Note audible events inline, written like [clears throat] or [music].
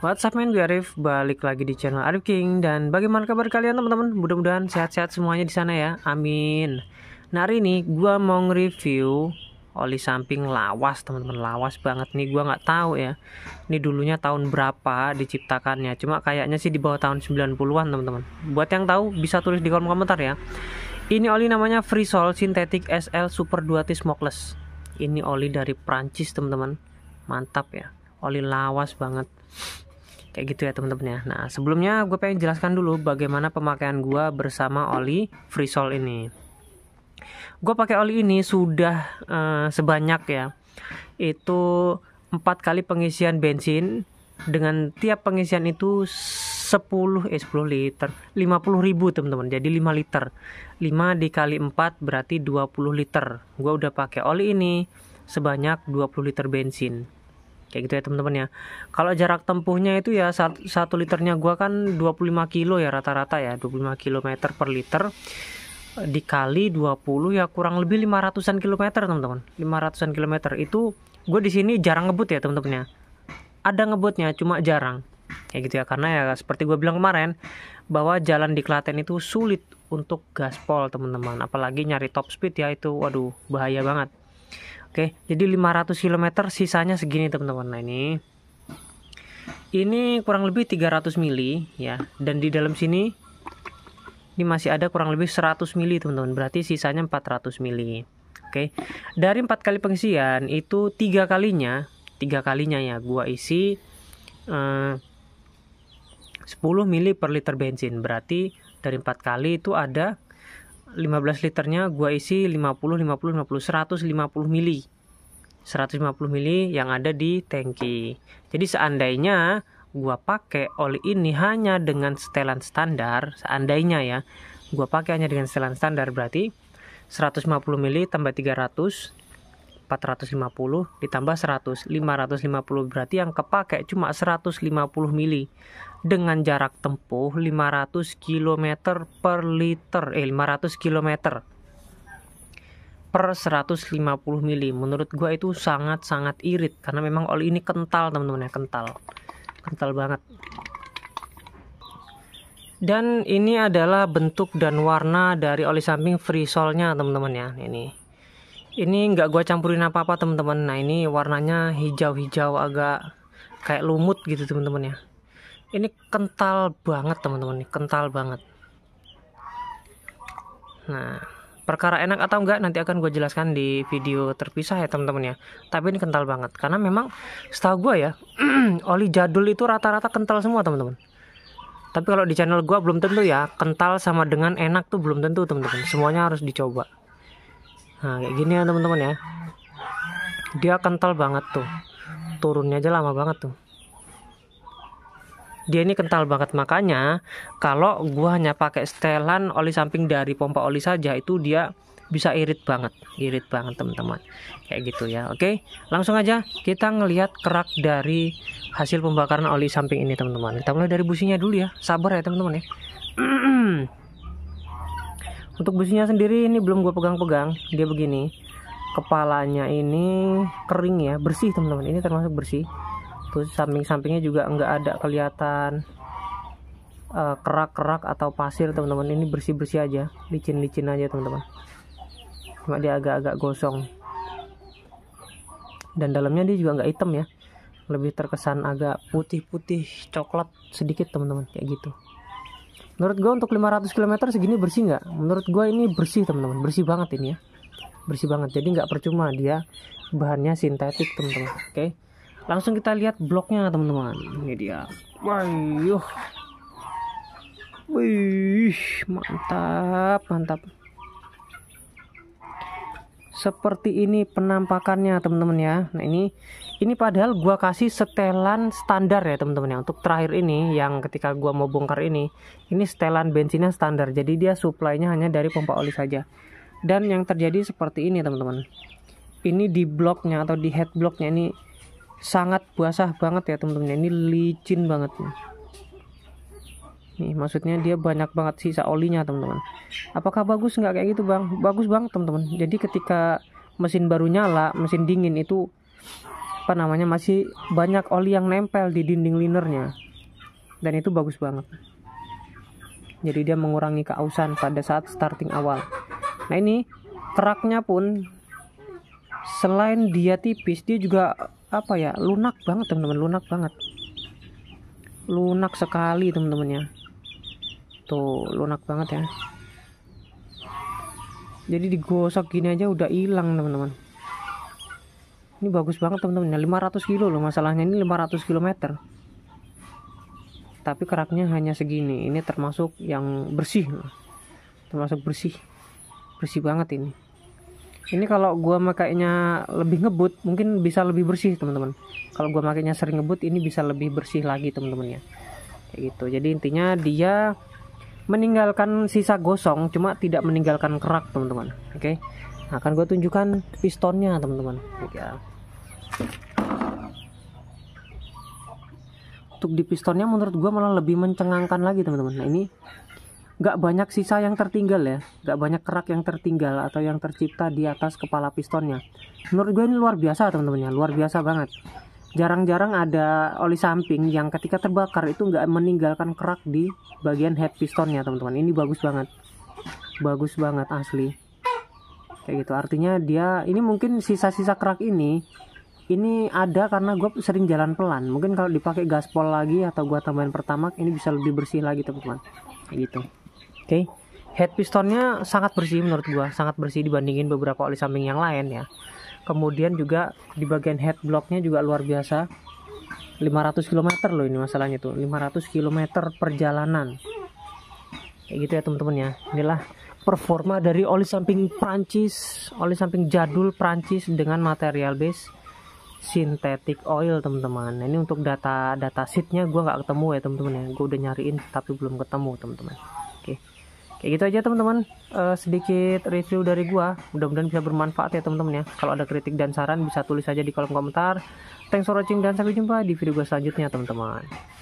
What's up men, gue Arif, balik lagi di channel Arif King Dan bagaimana kabar kalian teman-teman? Mudah-mudahan sehat-sehat semuanya di sana ya, amin Nah hari ini gue mau nge-review oli samping lawas teman-teman Lawas banget nih, gue gak tahu ya Ini dulunya tahun berapa diciptakannya Cuma kayaknya sih di bawah tahun 90-an teman-teman Buat yang tahu bisa tulis di kolom komentar ya Ini oli namanya Frisol Synthetic SL Super 2T Smokeless Ini oli dari Prancis teman-teman Mantap ya oli lawas banget kayak gitu ya teman-teman ya nah sebelumnya gue pengen jelaskan dulu bagaimana pemakaian gue bersama oli frisol ini gue pakai oli ini sudah uh, sebanyak ya itu empat kali pengisian bensin dengan tiap pengisian itu 10 eh 10 liter 50 ribu teman-teman jadi 5 liter 5 dikali 4 berarti 20 liter gue udah pakai oli ini sebanyak 20 liter bensin kayak gitu ya teman-teman ya kalau jarak tempuhnya itu ya satu liternya gua kan 25 kilo ya rata-rata ya 25 km per liter dikali 20 ya kurang lebih 500-an kilometer teman-teman 500-an kilometer itu gue di sini jarang ngebut ya teman-teman ya ada ngebutnya cuma jarang kayak gitu ya karena ya seperti gue bilang kemarin bahwa jalan di Klaten itu sulit untuk gaspol teman-teman apalagi nyari top speed ya itu waduh bahaya banget Oke, jadi 500 km sisanya segini teman-teman. Nah, ini ini kurang lebih 300 mili ya. Dan di dalam sini ini masih ada kurang lebih 100 mili teman-teman. Berarti sisanya 400 mili. Oke. Dari 4 kali pengisian itu tiga kalinya, tiga kalinya ya gua isi eh, 10 mili per liter bensin. Berarti dari 4 kali itu ada 15 liternya gua isi 50 50 50 150 mili 150 mili yang ada di tangki jadi seandainya gua pakai oli ini hanya dengan setelan standar seandainya ya gua pakai hanya dengan setelan standar berarti 150 mili tambah 300 450 ditambah 100 550 berarti yang kepake cuma 150 mili dengan jarak tempuh 500 km per liter eh 500 km per 150 mili menurut gua itu sangat-sangat irit karena memang oli ini kental teman-teman ya kental kental banget dan ini adalah bentuk dan warna dari oli samping frisolnya teman-teman ya ini ini nggak gua campurin apa-apa teman-teman nah ini warnanya hijau-hijau agak kayak lumut gitu teman-teman ya ini kental banget teman-teman kental banget nah perkara enak atau enggak nanti akan gue jelaskan di video terpisah ya teman-teman ya tapi ini kental banget karena memang setahu gue ya [clears throat] oli jadul itu rata-rata kental semua teman-teman tapi kalau di channel gue belum tentu ya kental sama dengan enak tuh belum tentu teman-teman semuanya harus dicoba nah kayak gini ya teman-teman ya dia kental banget tuh turunnya aja lama banget tuh dia ini kental banget makanya kalau gua hanya pakai setelan oli samping dari pompa oli saja itu dia bisa irit banget irit banget teman-teman kayak gitu ya oke langsung aja kita ngelihat kerak dari hasil pembakaran oli samping ini teman-teman kita mulai dari businya dulu ya sabar ya teman-teman ya [clears throat] untuk businya sendiri ini belum gua pegang-pegang dia begini kepalanya ini kering ya bersih teman-teman ini termasuk bersih terus samping-sampingnya juga nggak ada kelihatan eh, kerak-kerak uh, atau pasir teman-teman ini bersih-bersih aja licin-licin aja teman-teman cuma dia agak-agak gosong dan dalamnya dia juga nggak hitam ya lebih terkesan agak putih-putih coklat sedikit teman-teman kayak gitu menurut gue untuk 500 km segini bersih nggak menurut gue ini bersih teman-teman bersih banget ini ya bersih banget jadi nggak percuma dia bahannya sintetik teman-teman oke okay? langsung kita lihat bloknya teman-teman ini dia wah wih mantap mantap seperti ini penampakannya teman-teman ya nah ini ini padahal gua kasih setelan standar ya teman-teman ya untuk terakhir ini yang ketika gua mau bongkar ini ini setelan bensinnya standar jadi dia suplainya hanya dari pompa oli saja dan yang terjadi seperti ini teman-teman ini di bloknya atau di head bloknya ini sangat basah banget ya teman-teman ini licin banget nih maksudnya dia banyak banget sisa olinya teman-teman apakah bagus nggak kayak gitu bang bagus banget teman-teman jadi ketika mesin baru nyala mesin dingin itu apa namanya masih banyak oli yang nempel di dinding linernya dan itu bagus banget jadi dia mengurangi keausan pada saat starting awal nah ini keraknya pun selain dia tipis dia juga apa ya lunak banget teman-teman lunak banget lunak sekali teman-temannya tuh lunak banget ya jadi digosok gini aja udah hilang teman-teman ini bagus banget teman-teman 500 kilo loh masalahnya ini 500 km tapi keraknya hanya segini ini termasuk yang bersih termasuk bersih bersih banget ini ini kalau gua makanya lebih ngebut mungkin bisa lebih bersih teman-teman kalau gua makanya sering ngebut ini bisa lebih bersih lagi teman-teman ya kayak gitu jadi intinya dia meninggalkan sisa gosong cuma tidak meninggalkan kerak teman-teman oke okay? Nah, akan gue tunjukkan pistonnya teman-teman ya. untuk di pistonnya menurut gue malah lebih mencengangkan lagi teman-teman nah ini nggak banyak sisa yang tertinggal ya nggak banyak kerak yang tertinggal atau yang tercipta di atas kepala pistonnya menurut gue ini luar biasa teman-teman ya luar biasa banget jarang-jarang ada oli samping yang ketika terbakar itu nggak meninggalkan kerak di bagian head pistonnya teman-teman ini bagus banget bagus banget asli kayak gitu artinya dia ini mungkin sisa-sisa kerak ini ini ada karena gue sering jalan pelan mungkin kalau dipakai gaspol lagi atau gue tambahin pertama ini bisa lebih bersih lagi teman-teman kayak gitu Oke. Okay. Head pistonnya sangat bersih menurut gua, sangat bersih dibandingin beberapa oli samping yang lain ya. Kemudian juga di bagian head blocknya juga luar biasa. 500 km loh ini masalahnya tuh, 500 km perjalanan. Kayak gitu ya teman-teman ya. Inilah performa dari oli samping Prancis, oli samping jadul Prancis dengan material base synthetic oil teman-teman. Ini untuk data data seatnya gue nggak ketemu ya teman-teman ya. Gue udah nyariin tapi belum ketemu teman-teman oke kayak gitu aja teman-teman uh, sedikit review dari gua mudah-mudahan bisa bermanfaat ya teman-teman ya kalau ada kritik dan saran bisa tulis aja di kolom komentar thanks for watching dan sampai jumpa di video gua selanjutnya teman-teman